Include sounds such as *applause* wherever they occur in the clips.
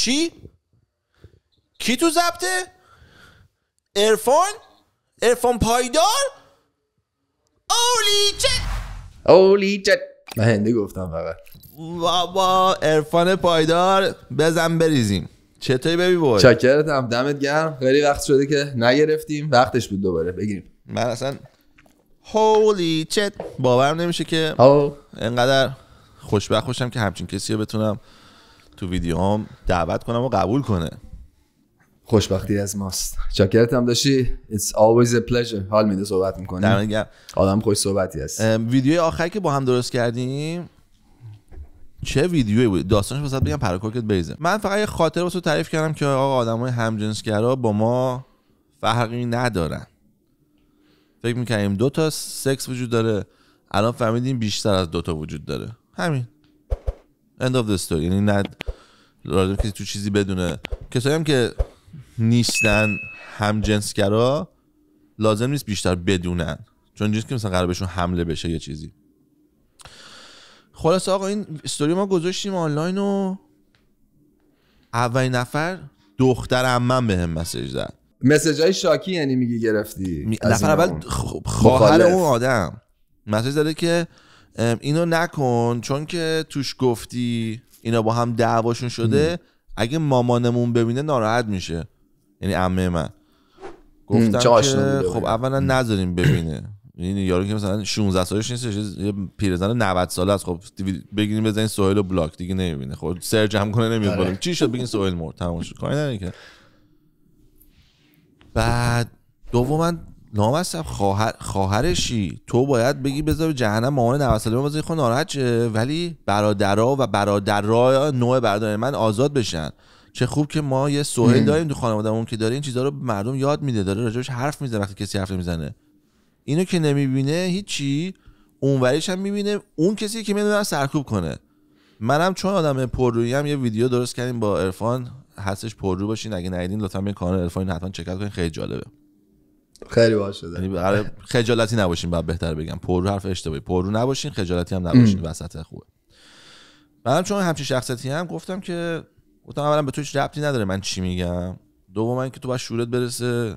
چی؟ کی تو ضبطه؟ ارفان؟ ارفان پایدار؟ اولی چت اولی چت من هندی گفتم فقط بابا ارفان پایدار بزن بریزیم چطوری ببی بود چکرتم دمت گرم خیلی وقت شده که نگرفتیم وقتش بود دوباره بگیریم من اصلا هولی چت باورم نمیشه که اینقدر خوشبخت خوشم که همچین کسی رو بتونم تو هم دعوت کنم و قبول کنه خوشبختی از ماست چاکرت هم داشتی It's always a pleasure حال میده صحبت میکنی آدم خوش صحبتی هست ویدیو آخری که با هم درست کردیم چه ویدیوی بود داستانش واسه بگم پرکوکت بیزه من فقط یه خاطر واسه تعریف کردم که آقا آدمای همجنسگرا با ما فرقی ندارن فکر میکنیم دو تا سکس وجود داره الان فهمیدیم بیشتر از دو تا وجود داره همین end of the story یعنی نه لازم کسی تو چیزی بدونه کسایی هم که نیستن هم جنس کرا لازم نیست بیشتر بدونن چون جنس که مثلا قرار بهشون حمله بشه یه چیزی خلاص آقا این استوری ما گذاشتیم آنلاین و اولین نفر دختر عمم به هم مسیج زد مسیج های شاکی یعنی میگی گرفتی نفر اول خواهر اون آدم مسیج زده که اینو نکن چون که توش گفتی اینا با هم دعواشون شده اگه مامانمون ببینه ناراحت میشه یعنی عمه من گفتم که خب اولا نذاریم ببینه این یعنی یارو که مثلا 16 سالش نیست یه پیرزن 90 ساله است خب بگیریم بزنین سهیل و بلاک دیگه نمیبینه خب سرچ هم کنه نمیاد آره. چی شد بگین سهیل مرد تمام شد بعد دوما نامصب خواهر خواهرشی تو باید بگی بذار جهنم مامان 90 ساله بازی خود ناراحت ولی برادرها و برادرها نوع برادر من آزاد بشن چه خوب که ما یه سوهل داریم تو اون که داره این چیزها رو مردم یاد میده داره راجبش حرف میزنه وقتی کسی حرف میزنه اینو که نمیبینه هیچی اونوریش هم میبینه اون کسی که میدونه سرکوب کنه منم چون آدم پررویی یه ویدیو درست کردیم با عرفان هستش پررو باشین اگه ندیدین لطفا به کانال عرفان حتما چک خیلی جالبه خیلی باشه یعنی خجالتی نباشین بعد بهتر بگم پر حرف اشتباهی رو نباشین خجالتی هم نباشین وسط خوبه منم چون همچین شخصیتی هم گفتم که گفتم اولا به تو هیچ ربطی نداره من چی میگم من که تو باید شورت برسه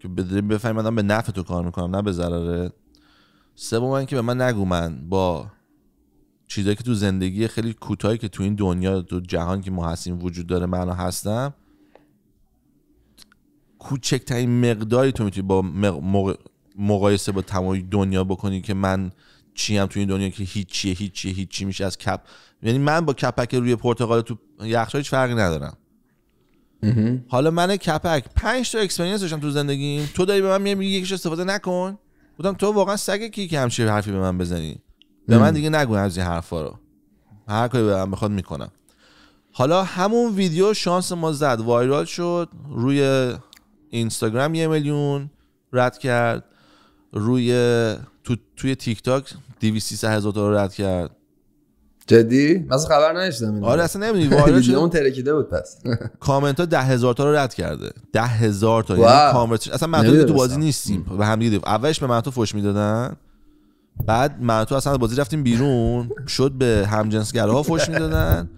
که بفهمی من به نفع تو کار میکنم نه به ضرره سوم که به من نگو من با چیزایی که تو زندگی خیلی کوتاهی که تو این دنیا تو جهان که محسین وجود داره معنا هستم کوچکترین مقداری تو میتونی با مق... مقایسه با تمام دنیا بکنی که من چی چیم تو این دنیا که هیچیه هیچیه هیچی میشه از کپ یعنی من با کپک روی پرتغال تو یخچال هیچ فرقی ندارم حالا من کپک پنج تا اکسپرینس داشتم تو زندگی تو داری به من میگی یکیش استفاده نکن بودم تو واقعا سگ کی که همچین حرفی به من بزنی به من دیگه نگو از این حرفا رو هر کاری به من بخواد میکنم حالا همون ویدیو شانس ما زد وایرال شد روی اینستاگرام یه میلیون رد کرد روی تو توی تیک تاک 200 هزار تا رد کرد جدی اصلا خبر نداشتم آره اصلا نمیدونی *laughs* اون ترکیده بود پس *laughs* کامنت ها ده هزار تا رو رد کرده ده هزار تا یعنی کامنت اصلا من تو بازی نیستیم به هم دیگه اولش به من تو فوش میدادن بعد من اصلا بازی رفتیم بیرون شد به ها فوش میدادن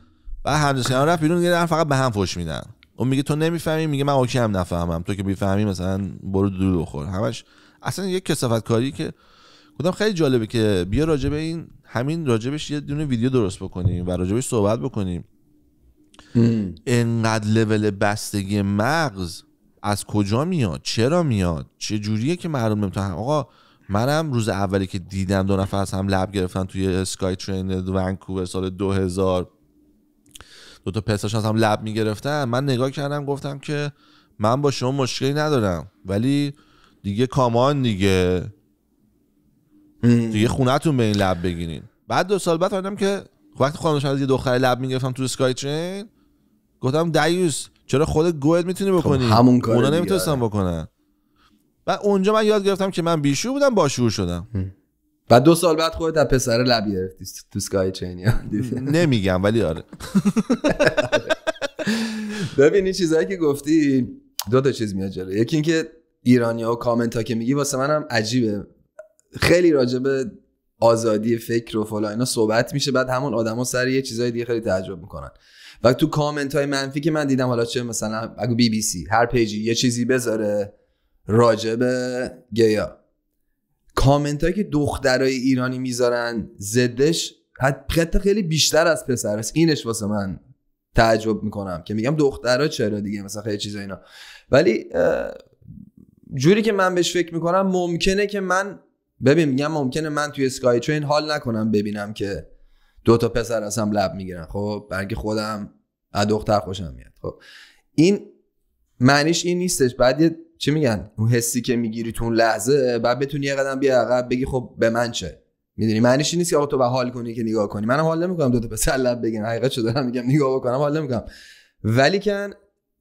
بعد ها رفت بیرون دیگه فقط به هم فوش میدن اون میگه تو نمیفهمی میگه من اوکی هم نفهمم تو که میفهمی مثلا برو دور بخور همش اصلا یک کسافت کاری که گفتم خیلی جالبه که بیا راجب این همین راجبش یه دونه ویدیو درست بکنیم و راجبش صحبت بکنیم انقدر لول بستگی مغز از کجا میاد چرا میاد چه جوریه که معلوم نمیتونم آقا منم روز اولی که دیدم دو نفر از هم لب گرفتن توی اسکای ترین ونکوور سال 2000 دو تا پساش هم لب میگرفتن من نگاه کردم گفتم که من با شما مشکلی ندارم ولی دیگه کامان دیگه دیگه خونتون به این لب بگیرین بعد دو سال بعد فهمیدم که وقتی خودم از یه دختر لب میگرفتم تو اسکای ترین گفتم دیوس چرا خود گوید میتونی خب، بکنی همون اونا نمیتونستن آره. بکنن و اونجا من یاد گرفتم که من بیشو بودم باشور شدم بعد دو سال بعد خودت از پسر لب گرفتی تو سکای چینی نمیگم ولی آره *laughs* ببین این چیزهایی که گفتی دو تا چیز میاد جلو یکی اینکه ایرانیا و کامنت ها که میگی واسه منم عجیبه خیلی راجبه آزادی فکر و فلا اینا صحبت میشه بعد همون آدما سر یه چیزای دیگه خیلی تعجب میکنن و تو کامنت های منفی که من دیدم حالا چه مثلا اگه بی بی سی هر پیجی یه چیزی بذاره راجبه گیا کامنت هایی که دخترای ایرانی میذارن زدش حتی خیلی بیشتر از پسر است اینش واسه من تعجب میکنم که میگم دخترها چرا دیگه مثلا خیلی چیزا اینا ولی جوری که من بهش فکر میکنم ممکنه که من ببین میگم ممکنه من توی اسکای ترین حال نکنم ببینم که دو تا پسر از لب میگیرن خب برگه خودم از دختر خوشم میاد خب این معنیش این نیستش بعد یه چی میگن اون حسی که میگیری تو اون لحظه بعد بتونی یه قدم بیا عقب بگی خب به من چه میدونی معنیش نیست که آقا تو به حال کنی که نگاه کنی منم حال نمیکنم دو تا پسر لب بگم حقیقت شده دارم میگم نگاه بکنم حال نمیکنم ولی کن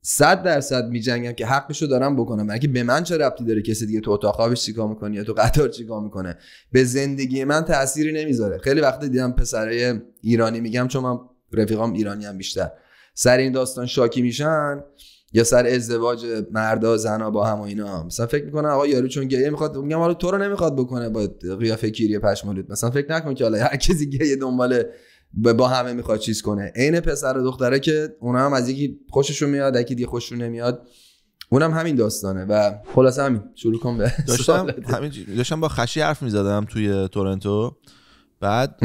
100 درصد میجنگم که حقشو دارم بکنم اگه به من چه ربطی داره کسی دیگه تو اتاق خوابش چیکار میکنه یا تو قطار چیکار میکنه به زندگی من تأثیری نمیذاره خیلی وقت دیدم پسرای ایرانی میگم چون من رفیقام ایرانی هم بیشتر سر این داستان شاکی میشن یا سر ازدواج مردا زنا با هم و اینا مثلا فکر میکنن آقا یارو چون گیه میخواد میگم حالا آره تو رو نمیخواد بکنه با قیافه کیری پشمالوت مثلا فکر نکن که حالا هر کسی گیه دنبال با همه میخواد چیز کنه عین پسر و دختره که اونا هم از یکی خوششون میاد یکی دیگه خوششون نمیاد اونم همین داستانه و خلاص همین شروع کن به داشتم داشتم با خشی حرف میزدم توی تورنتو بعد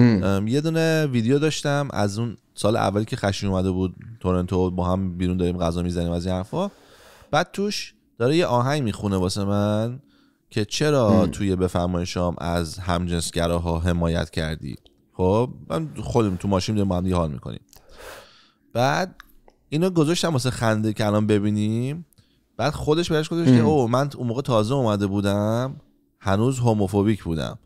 یه دونه ویدیو داشتم از اون سال اولی که خشین اومده بود تورنتو با هم بیرون داریم غذا میزنیم از این حرفا بعد توش داره یه آهنگ میخونه واسه من که چرا توی بفرمایشام شام از همجنسگراها حمایت کردی خب من خودم تو ماشین داریم با هم حال میکنیم بعد اینو گذاشتم واسه خنده که الان ببینیم بعد خودش بهش گذاشت که او من اون موقع تازه اومده بودم هنوز هوموفوبیک بودم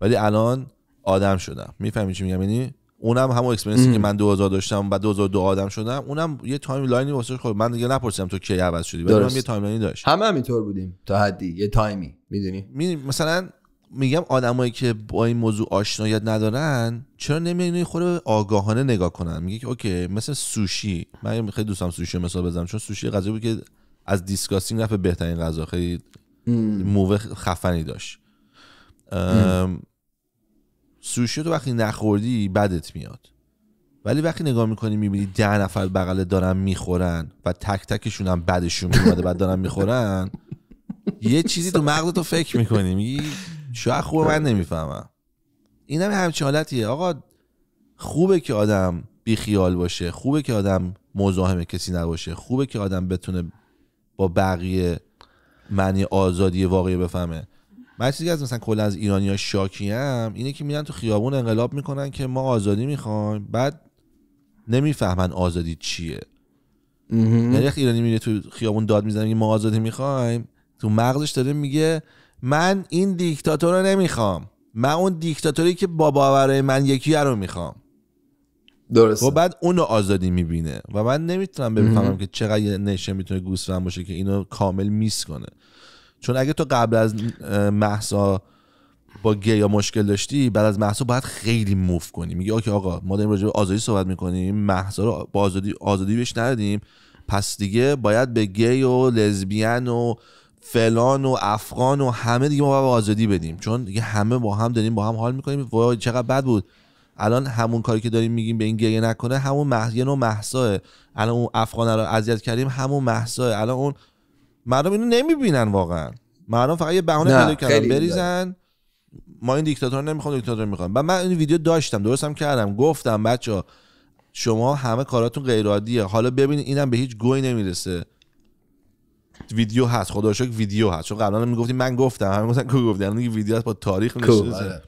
ولی الان آدم شدم میفهمی چی میگم یعنی اونم هم همون اکسپرینسی که من 2000 داشتم و 2002 آدم شدم اونم یه تایم لاینی واسه خود من دیگه نپرسیدم تو کی عوض شدی ولی من یه تایم لاینی داشت همه همینطور بودیم تا حدی یه تایمی میدونی می... مثلا میگم آدمایی که با این موضوع آشنایت ندارن چرا نمیان این خود آگاهانه نگاه کنن میگه که اوکی مثل سوشی من خیلی دوستم سوشی مثال بزنم چون سوشی غذا بود که از دیسکاستینگ رفت بهترین غذا خیلی موو خفنی داشت سوشی تو وقتی نخوردی بدت میاد ولی وقتی نگاه میکنی میبینی ده نفر بغل دارن میخورن و تک تکشون هم بدشون میاد بعد دارن میخورن یه چیزی تو مغز تو فکر میکنی میگی شاید خوبه من نمیفهمم اینم هم همچین حالتیه آقا خوبه که آدم بیخیال باشه خوبه که آدم مزاحم کسی نباشه خوبه که آدم بتونه با بقیه معنی آزادی واقعی بفهمه من چیزی از مثلا کلا از ایرانیا هم اینه که میرن تو خیابون انقلاب میکنن که ما آزادی میخوایم بعد نمیفهمن آزادی چیه یعنی ایرانی میره تو خیابون داد میزنه که ما آزادی میخوایم تو مغزش داره میگه من این دیکتاتور رو نمیخوام من اون دیکتاتوری که با باوره من یکی رو میخوام درسته و خب بعد اونو آزادی میبینه و من نمیتونم بفهمم که چقدر نشه میتونه گوسفند باشه که اینو کامل میس کنه چون اگه تو قبل از محسا با یا مشکل داشتی بعد از محسا باید خیلی موف کنی میگه اوکی آقا ما داریم راجع به آزادی صحبت میکنیم محسا رو با آزادی آزادی بهش ندادیم پس دیگه باید به گی و لزبین و فلان و افغان و همه دیگه ما باید آزادی بدیم چون دیگه همه با هم داریم با هم حال میکنیم وای چقدر بد بود الان همون کاری که داریم میگیم به این گیه نکنه همون مهدین و محساه الان اون افغان رو اذیت کردیم همون محساه الان اون مردم اینو نمیبینن واقعا مردم فقط یه بهانه پیدا کردن بریزن ما این دیکتاتور نمیخوام دیکتاتور میخوام و من این ویدیو داشتم درستم کردم گفتم بچه شما همه کاراتون غیر عادیه حالا ببینید اینم به هیچ گوی نمیرسه ویدیو هست خدا ویدیو هست چون قبلا میگفتین من گفتم همه گفتن کو این ویدیو هست با تاریخ میشه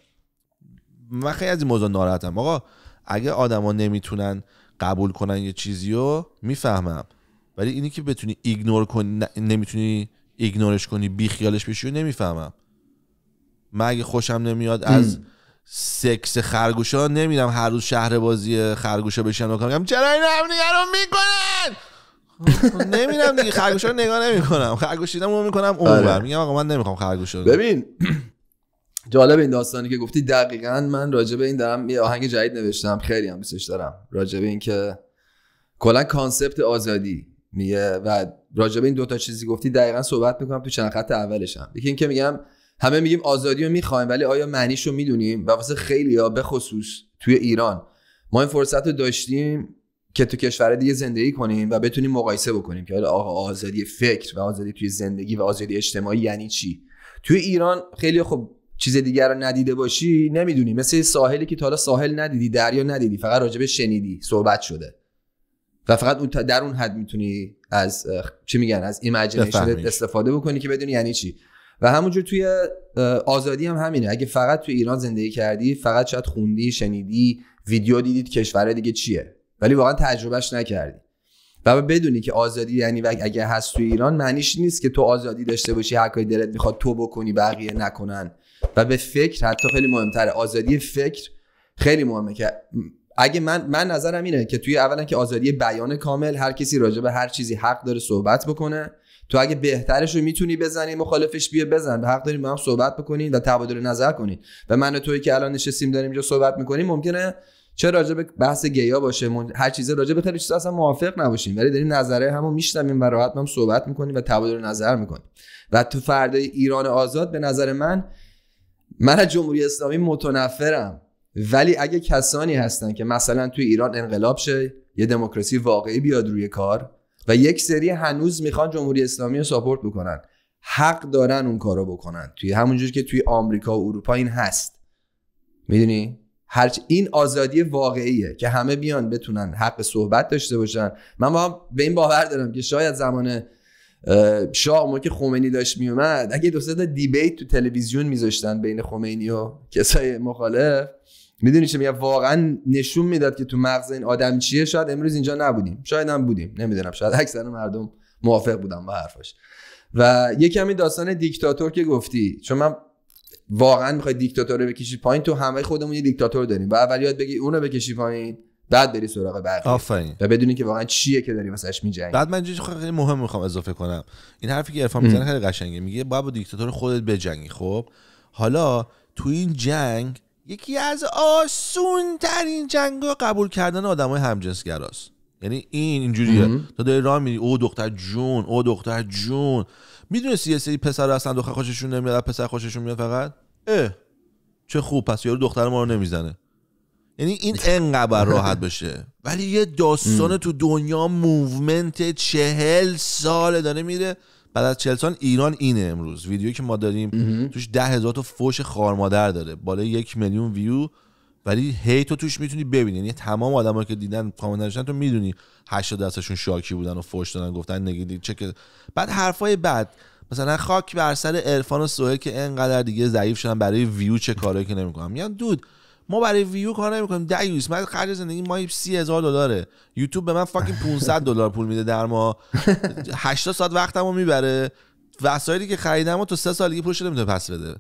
من خیلی از این موضوع ناراحتم آقا اگه آدما نمیتونن قبول کنن یه چیزیو میفهمم ولی اینی که بتونی ایگنور کنی نمیتونی ایگنورش کنی بیخیالش بشی و نمیفهمم من اگه خوشم نمیاد از سکس خرگوشا نمیرم هر روز شهر بازی خرگوشا بشن و کنم چرا این هم رو میکنن نمیرم دیگه خرگوشا رو نگاه نمیکنم خرگوش دیدم اون میکنم بر آره. میگم آقا من نمیخوام خرگوش ها ببین جالب این داستانی که گفتی دقیقا من راجب این دارم یه آهنگ جدید نوشتم خیلی هم دوستش دارم راجبه اینکه کلا کانسپت آزادی میگه و راجبه این دوتا چیزی گفتی دقیقا صحبت میکنم تو چند خط اولش هم یکی اینکه میگم همه میگیم آزادی رو میخوایم ولی آیا معنیش رو میدونیم و واسه خیلی ها به خصوص توی ایران ما این فرصت رو داشتیم که تو کشور دیگه زندگی کنیم و بتونیم مقایسه بکنیم که آقا آزادی فکر و آزادی توی زندگی و آزادی اجتماعی یعنی چی توی ایران خیلی خب چیز دیگر رو ندیده باشی نمیدونی مثل ساحلی که تا حالا ساحل ندیدی دریا ندیدی فقط راجبه شنیدی صحبت شده و فقط اون در اون حد میتونی از چی میگن از ایمیجینیشن استفاده بکنی که بدونی یعنی چی و همونجور توی آزادی هم همینه اگه فقط توی ایران زندگی کردی فقط شاید خوندی شنیدی ویدیو دیدید کشور دیگه چیه ولی واقعا تجربهش نکردی و بدونی که آزادی یعنی و اگه هست توی ایران معنیش نیست که تو آزادی داشته باشی هر کاری دلت میخواد تو بکنی بقیه نکنن و به فکر حتی خیلی مهمتره آزادی فکر خیلی مهمه که اگه من من نظرم اینه که توی اولا که آزادی بیان کامل هر کسی راجع به هر چیزی حق داره صحبت بکنه تو اگه بهترش رو میتونی بزنی مخالفش بیا بزن به حق داریم با هم صحبت بکنیم و تبادل نظر کنیم و من و توی که الان نشستیم داریم اینجا صحبت میکنیم ممکنه چه راجع به بحث گیا باشه من... هر چیزی راجع به خیلی چیزا اصلا موافق نباشیم ولی داریم نظره همو میشنویم و راحت هم صحبت میکنیم و تبادل نظر میکنیم و تو فردای ایران آزاد به نظر من من از جمهوری اسلامی متنفرم ولی اگه کسانی هستن که مثلا توی ایران انقلاب شه یه دموکراسی واقعی بیاد روی کار و یک سری هنوز میخوان جمهوری اسلامی رو ساپورت بکنن حق دارن اون کارو بکنن توی همونجور که توی آمریکا و اروپا این هست میدونی هرچ این آزادی واقعیه که همه بیان بتونن حق صحبت داشته باشن من با به این باور دارم که شاید زمان شاه ما که خمینی داشت میومد اگه دو تا دیبیت تو تلویزیون میذاشتن بین خمینی و کسای مخالف میدونی چه میگم واقعا نشون میداد که تو مغز این آدم چیه شاید امروز اینجا نبودیم شاید هم بودیم نمیدونم شاید اکثر مردم موافق بودم با حرفش و یه کمی داستان دیکتاتور که گفتی چون من واقعا میخوای دیکتاتور رو بکشی پایین تو همه خودمون یه دیکتاتور داریم و اول یاد بگی اونو بکشی پایین بعد بری سراغ بقیه آفرین و بدونی که واقعا چیه که داری واسش میجنگی بعد من چیز خیلی مهم میخوام اضافه کنم این حرفی که عرفان میزنه خیلی قشنگه میگه باید با دیکتاتور خودت بجنگی خب حالا تو این جنگ یکی از آسون ترین جنگ ها قبول کردن آدم های همجنسگراست یعنی این اینجوریه تا داری راه میری او دختر جون او دختر جون میدونستی یه سری پسر اصلا دختر خوششون نمیاد پسر خوششون میاد فقط اه چه خوب پس یارو دختر ما رو نمیزنه یعنی این *laughs* انقدر راحت بشه ولی یه داستان تو دنیا موومنت چهل ساله داره میره بعد از سال ایران اینه امروز ویدیو که ما داریم توش ده هزار تا فوش خارمادر داره بالای یک میلیون ویو ولی هی تو توش میتونی ببینی یعنی تمام آدما که دیدن کامنت نشدن تو میدونی 80 دستشون شاکی بودن و فوش دادن گفتن نگیدی چه بعد حرفای بعد مثلا خاک بر سر عرفان و سوهر که انقدر دیگه ضعیف شدن برای ویو چه کارایی که نمیکنم میگن دود ما برای ویو کار نمیکنیم 10 من خرج زندگی ما 30000 دلاره یوتیوب به من فاکین 500 دلار پول میده در ما 80 ساعت وقتمو میبره وسایلی که خریدم تو سه سال دیگه پولش نمیتونه پس بده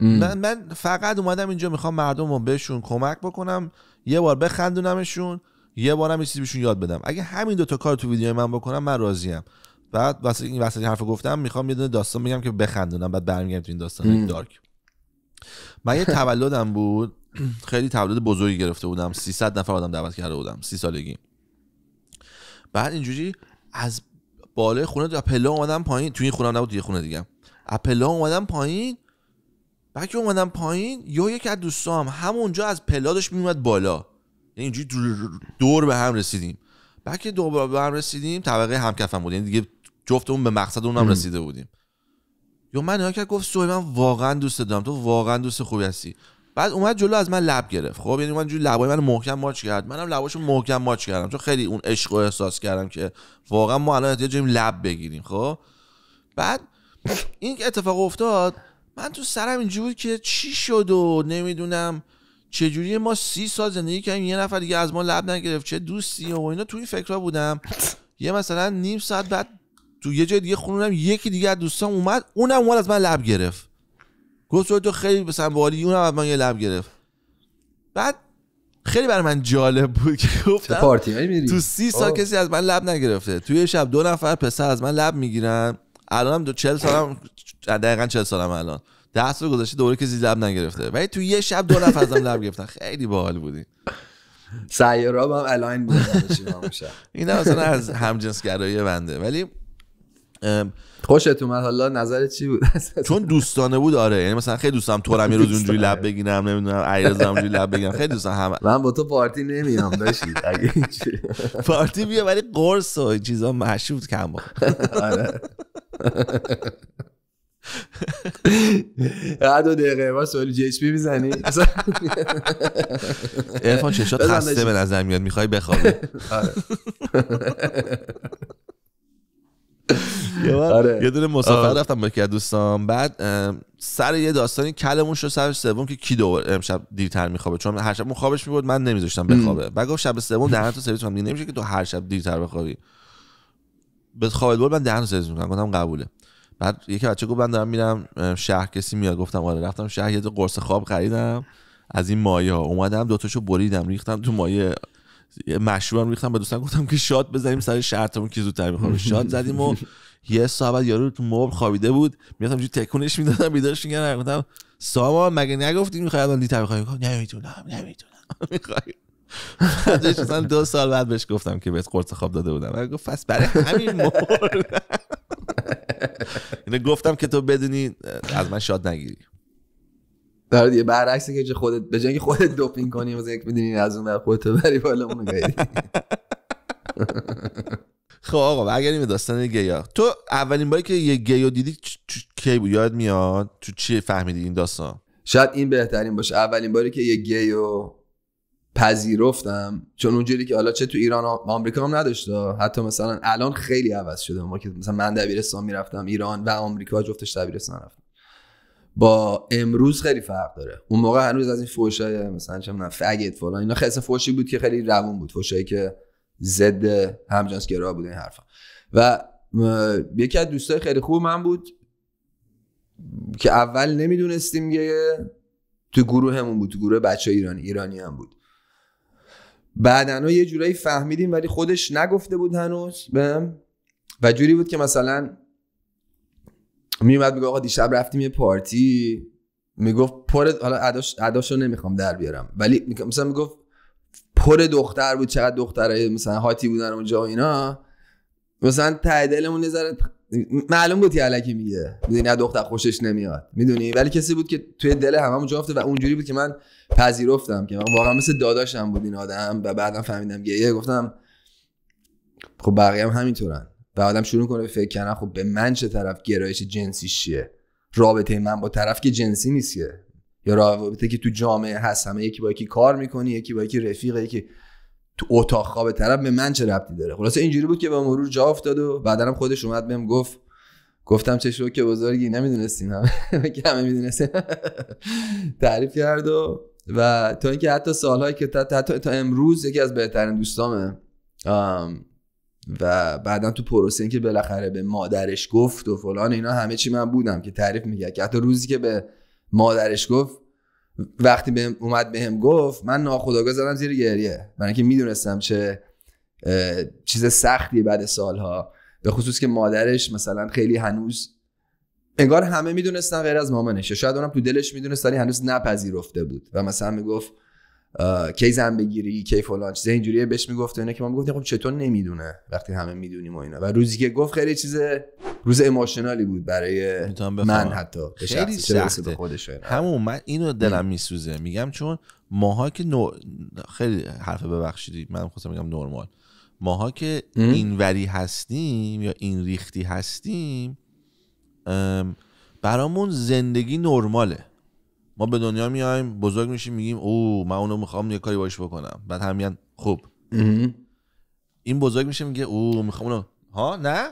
من, من فقط اومدم اینجا میخوام مردم رو بهشون کمک بکنم یه بار بخندونمشون یه بارم یه چیزی بهشون یاد بدم اگه همین دو تا کار تو ویدیو من بکنم من راضیم بعد واسه این وسط حرف گفتم میخوام یه دونه داستان بگم که بخندونم بعد برمیگردم تو این داستان دارک من یه تولدم بود *clears throat* خیلی تبلید بزرگی گرفته بودم 300 نفر آدم دعوت کرده بودم سی سالگی بعد اینجوری از بالای خونه تا پله اومدم پایین توی این خونه نبود یه خونه دیگه اپلا پله اومدم پایین بعد که اومدم پایین یا یک از دوستام همونجا از پلا داشت میومد بالا یعنی اینجوری دور به هم رسیدیم بعد که دور به هم رسیدیم طبقه همکفم بود یعنی دیگه جفتمون به مقصد اونم رسیده بودیم یا من نگاه کرد گفت سوی من واقعا دوست دارم تو واقعا دوست خوبی هستی بعد اومد جلو از من لب گرفت خب یعنی من جلو لبای من محکم ماچ کرد منم لباشو محکم ماچ کردم چون خیلی اون عشق و احساس کردم که واقعا ما الان احتیاج داریم لب بگیریم خب بعد این اتفاق افتاد من تو سرم اینجوری که چی شد و نمیدونم چجوری ما سی سال زندگی کردیم یه نفر دیگه از ما لب نگرفت چه دوستی و اینا تو این فکرها بودم یه مثلا نیم ساعت بعد تو یه جای دیگه خوندم یکی دیگه از دوستان اومد اونم اومد از من لب گرفت گفت تو خیلی به بالی اون هم من یه لب گرفت بعد خیلی برای من جالب بود که گفتم تو سی سال کسی از من لب نگرفته توی شب دو نفر پسر از من لب میگیرن الانم دو چل سالم دقیقا چل سالم الان ده سال گذاشته دوره کسی لب نگرفته ولی توی یه شب دو نفر ازم لب گرفتن خیلی باحال بودی سیارا هم الان بود این مثلا از همجنسگرایی بنده ولی خوشت اومد حالا نظر چی بود *laughs* چون دوستانه بود آره یعنی مثلا خیلی دوستم یه روز اونجوری لب بگیرم نمیدونم عیرزم اونجوری لب بگیرم خیلی دوستم همه من با تو پارتی نمیام داشتی پارتی بیا ولی قرص و چیزا مشروط کم آره هر دو دقیقه ما سوال جی پی میزنی ارفان چشات خسته به نظر میاد میخوای بخوابی آره. دونه مسافر رفتم با یکی دوستان بعد سر یه داستانی کلمون شد سر سوم که کی دور امشب دیرتر میخوابه چون هر شب خوابش میبود من نمیذاشتم بخوابه بعد گفت شب سوم در تو سرویس کنم نمیشه که تو هر شب دیرتر بخوابی به خوابت بول من دهن سرویس میکنم گفتم قبوله بعد یکی بچه گفت من دارم میرم شهر کسی میاد گفتم آره رفتم شهر یه قرص خواب خریدم از این مایه ها اومدم تاشو بریدم ریختم تو مایه مشروبم ریختم به دوستان گفتم که شاد بزنیم سر شرطمون که زودتر میخوام شاد زدیم و یه ساعت یارو تو موب خوابیده بود میگفتم جو تکونش میدادم بیدارش میگن گفتم سامان مگه نگفتی میخوای الان لیتر بخوای نمیتونم نمیتونم *laughs* میخوای دو سال بعد بهش گفتم که بهت قرص خواب داده بودم و گفت پس برای همین مورد اینو *laughs* یعنی گفتم که تو بدونی از من شاد نگیری در دیگه برعکس که خودت به جنگ خودت دوپینگ کنی و یک میدونی از اون در خودت بری بالا اون *laughs* خب آقا اگر به داستان گیا تو اولین باری که یه گیو دیدی کی بود یاد میاد تو چی فهمیدی این داستان شاید این بهترین باشه اولین باری که یه گیو پذیرفتم چون اونجوری که حالا چه تو ایران و آمریکا هم نداشته حتی مثلا الان خیلی عوض شده ما که مثلا من دبیرستان میرفتم ایران و آمریکا جفتش دبیرستان رفتم با امروز خیلی فرق داره اون موقع هنوز از این فوشای مثلا چه من فگت فلان اینا خیلی فوشی بود که خیلی روون بود فوشایی که زد همجنس گرا بود این حرفا و یکی از دوستای خیلی خوب من بود که اول نمیدونستیم که تو همون بود تو گروه بچه ایران ایرانی هم بود انا یه جورایی فهمیدیم ولی خودش نگفته بود هنوز بهم و جوری بود که مثلا میومد میگه آقا دیشب رفتیم یه پارتی میگفت پر حالا اداش اداشو نمیخوام در بیارم ولی مثلا میگفت پر دختر بود چقدر دختره مثلا هاتی بودن اونجا و اینا مثلا ته دلمون نظر معلوم بود که میگه میدونی نه دختر خوشش نمیاد میدونی ولی کسی بود که توی دل هممون جا و اونجوری بود که من پذیرفتم که واقعا مثل داداشم بود این آدم و بعدا فهمیدم گیه گفتم خب بقیه هم و آدم شروع کنه فکر کردن خب به من چه طرف گرایش جنسی شیه رابطه من با طرف که جنسی نیست که یا رابطه که تو جامعه هست همه یکی با یکی کار میکنی یکی با یکی رفیقه یکی تو اتاق خواب طرف به من چه ربطی داره خلاصه اینجوری بود که به مرور جا افتاد و بعدم خودش اومد بهم گفت گفتم چه شو که بزرگی نمیدونستیم همه *laughs* که همه میدونستیم *laughs* تعریف کرد و و تا اینکه حتی سالهایی که تا, تا, امروز یکی از بهترین دوستامه و بعدا تو پروسه که بالاخره به مادرش گفت و فلان اینا همه چی من بودم که تعریف میگه که حتی روزی که به مادرش گفت وقتی به اومد بهم گفت من ناخداگاه زدم زیر گریه من که میدونستم چه چیز سختی بعد سالها به خصوص که مادرش مثلا خیلی هنوز انگار همه میدونستن غیر از مامانشه شاید اونم تو دلش میدونست ولی هنوز نپذیرفته بود و مثلا میگفت کی زن بگیری کی فلان چیز اینجوری بهش میگفت اینا که ما میگفتیم خب چطور نمیدونه وقتی همه میدونیم و اینا و روزی که گفت خیلی چیز روز ایموشنالی بود برای من حتی خیلی سخته خودش همون من اینو دلم میسوزه میگم چون ماها که نو... خیلی حرف ببخشیدی من خواستم میگم نرمال ماها که اینوری هستیم یا این ریختی هستیم برامون زندگی نرماله ما به دنیا میایم بزرگ میشیم میگیم او من اونو میخوام یه کاری باش بکنم بعد همین خوب این بزرگ میشه میگه او میخوام اونو ها نه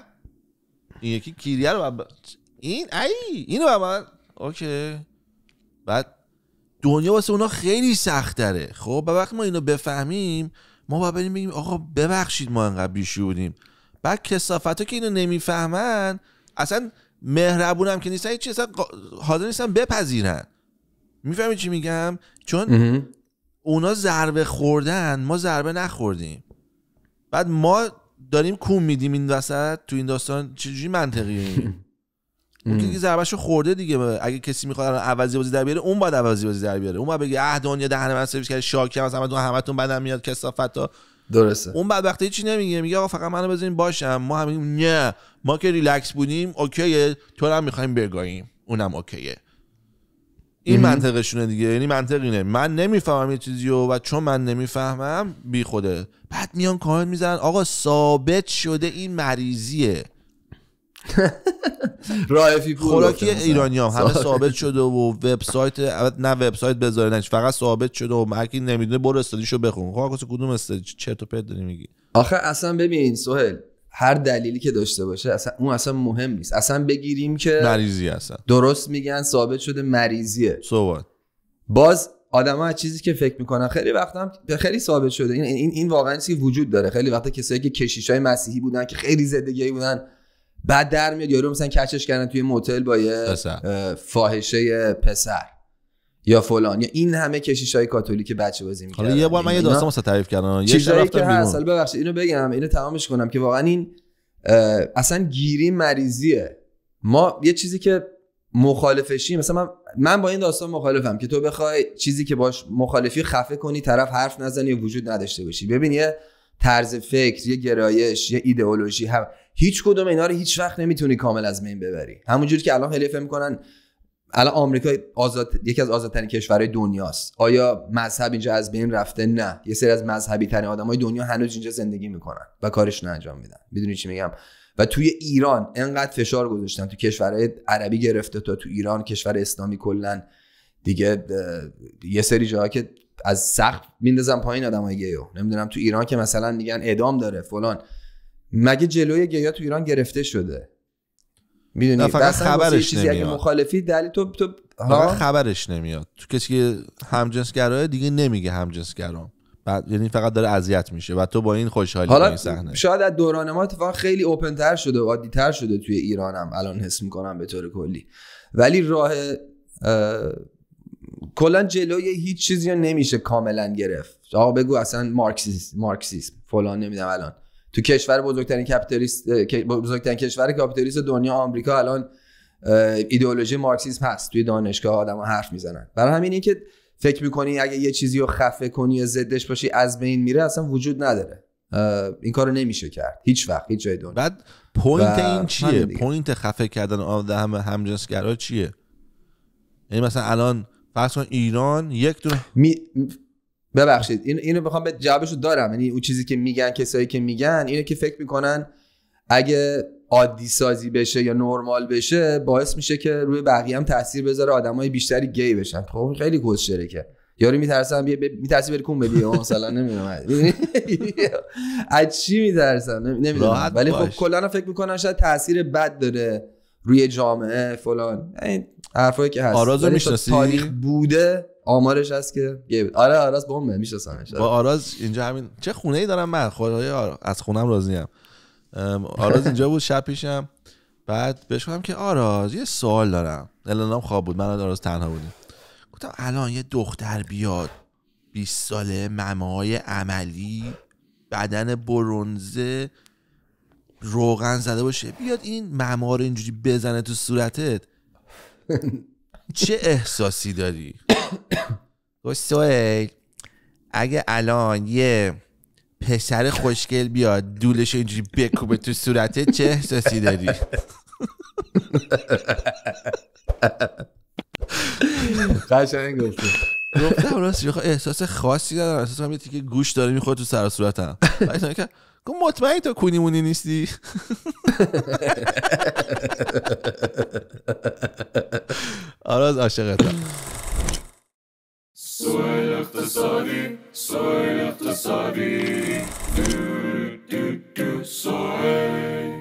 این یکی کیریه رو این ای اینو بعد من اوکی بعد دنیا واسه اونا خیلی سخت داره خب به وقت ما اینو بفهمیم ما با بریم بگیم آقا ببخشید ما انقدر بیشی بودیم بعد کسافت که اینو نمیفهمن اصلا مهربونم که نیستن هیچی اصلا نیستن بپذیرن میفهمی چی میگم چون اونا ضربه خوردن ما ضربه نخوردیم بعد ما داریم کوم میدیم این وسط تو این داستان چجوری منطقیه *laughs* اون که ضربهشو خورده دیگه اگه کسی میخواد عوضی بازی در بیاره اون باید عوضی بازی در بیاره اون باید بگه اه دنیا دهن من سرویس کرد شاکم از همتون همتون بدم میاد کسافت تا درسته اون بعد وقتی چی نمیگه میگه آقا فقط منو بزنین باشم ما همین نه ما که ریلکس بودیم اوکیه تو هم میخوایم بگاییم اونم اوکیه این یعنی- منطقشونه دیگه یعنی منطق اینه من نمیفهمم یه چیزی و چون من نمیفهمم بی خوده بعد میان کامنت میزنن آقا ثابت شده این مریضیه *laughs* رایفی خوراکی ایرانی هم همه ثابت شده و وبسایت نه وبسایت بذارنش فقط ثابت شده و مرکی نمیدونه برو استادیشو بخون خب کدوم استادی چرت و پرت داری میگی آخه اصلا ببین سوهل هر دلیلی که داشته باشه اصلا اون اصلا مهم نیست اصلا بگیریم که مریضی اصلا درست میگن ثابت شده مریضیه صحبت باز آدم ها چیزی که فکر میکنن خیلی وقت هم خیلی ثابت شده این این این واقعا چیزی وجود داره خیلی وقتا کسایی که های مسیحی بودن که خیلی زندگی بودن بعد در میاد یارو مثلا کچش کردن توی موتل با یه فاحشه پسر یا فلان یا این همه کشیش های کاتولیک بچه بازی میکردن حالا یه بار من یه داستان واسه تعریف کردم چیزایی که هست حالا ببخشید اینو بگم اینو تمامش کنم که واقعا این اصلا گیری مریضیه ما یه چیزی که مخالفشی مثلا من, من با این داستان مخالفم که تو بخوای چیزی که باش مخالفی خفه کنی طرف حرف نزنی و وجود نداشته باشی ببین یه طرز فکر یه گرایش یه ایدئولوژی هم هیچ کدوم اینا رو هیچ وقت نمیتونی کامل از بین ببری همونجوری که الان خیلی فهم میکنن الان آمریکا آزاد یکی از آزادترین کشورهای دنیاست آیا مذهب اینجا از بین رفته نه یه سری از مذهبی ترین آدمای دنیا هنوز اینجا زندگی میکنن و کارش انجام میدن میدونی چی میگم و توی ایران انقدر فشار گذاشتن تو کشورهای عربی گرفته تا تو ایران کشور اسلامی کلا دیگه یه سری جاها که از سخت میندازن پایین آدمای گیو نمیدونم تو ایران که مثلا میگن اعدام داره فلان مگه جلوی گیا تو ایران گرفته شده میدونی فقط خبرش نمیاد اگه مخالفی دلیل تو تو خبرش نمیاد تو کسی که گرای دیگه نمیگه جنس بعد یعنی فقط داره اذیت میشه و تو با این خوشحالی حالا این صحنه شاید از دوران ما اتفاق خیلی اوپن تر شده و عادی تر شده توی ایرانم الان حس میکنم به طور کلی ولی راه کلا جلوی هیچ چیزی نمیشه کاملا گرفت آقا بگو اصلا مارکسیسم مارکسیسم فلان نمیدونم الان تو کشور بزرگترین کپیتالیست بزرگترین کشور کاپیتالیست دنیا آمریکا الان ایدئولوژی مارکسیسم هست توی دانشگاه ها حرف میزنن برای همین این که فکر میکنی اگه یه چیزی رو خفه کنی یا زدش باشی از بین میره اصلا وجود نداره این کارو نمیشه کرد هیچ وقت هیچ جای دنیا بعد پوینت این چیه پوینت خفه کردن آدم همجنسگرا چیه یعنی مثلا الان فرض ایران یک دونه ببخشید این اینو میخوام به جوابشو دارم یعنی اون چیزی که میگن کسایی که میگن اینه که فکر میکنن اگه عادی سازی بشه یا نرمال بشه باعث میشه که روی بقیه هم تاثیر بذاره آدمای بیشتری گی بشن خب خیلی شده که یاری میترسم بیا میترسی بری کون مثلا نمیدونم *laughs* از چی میترسن نمیدونم ولی خب کلا فکر میکنن شاید تاثیر بد داره روی جامعه فلان این حرفایی که هست تاریخ بوده آمارش هست که آره آراز بمبه میشناسمش با آراز اینجا همین چه خونه ای دارم من از خونم راضی ام آراز اینجا بود شب پیشم بعد بهش گفتم که آراز یه سوال دارم الانم خواب بود من آراز تنها بودیم گفتم الان یه دختر بیاد 20 ساله های عملی بدن برونزه روغن زده باشه بیاد این معمار اینجوری بزنه تو صورتت *laughs* چه احساسی داری *coughs* سوهیل اگه الان یه پسر خوشگل بیاد دولش اینجوری بکوبه تو صورته چه احساسی داری *laughs* قشنگ گفتی گفتم راست احساس خاصی دارم احساس کنم یه تیکه گوش داره میخوره تو سر صورتم *coughs* گفت مطمئن تو کونیمونی نیستی آراز عاشقت سوال اقتصادی سوال اقتصادی دو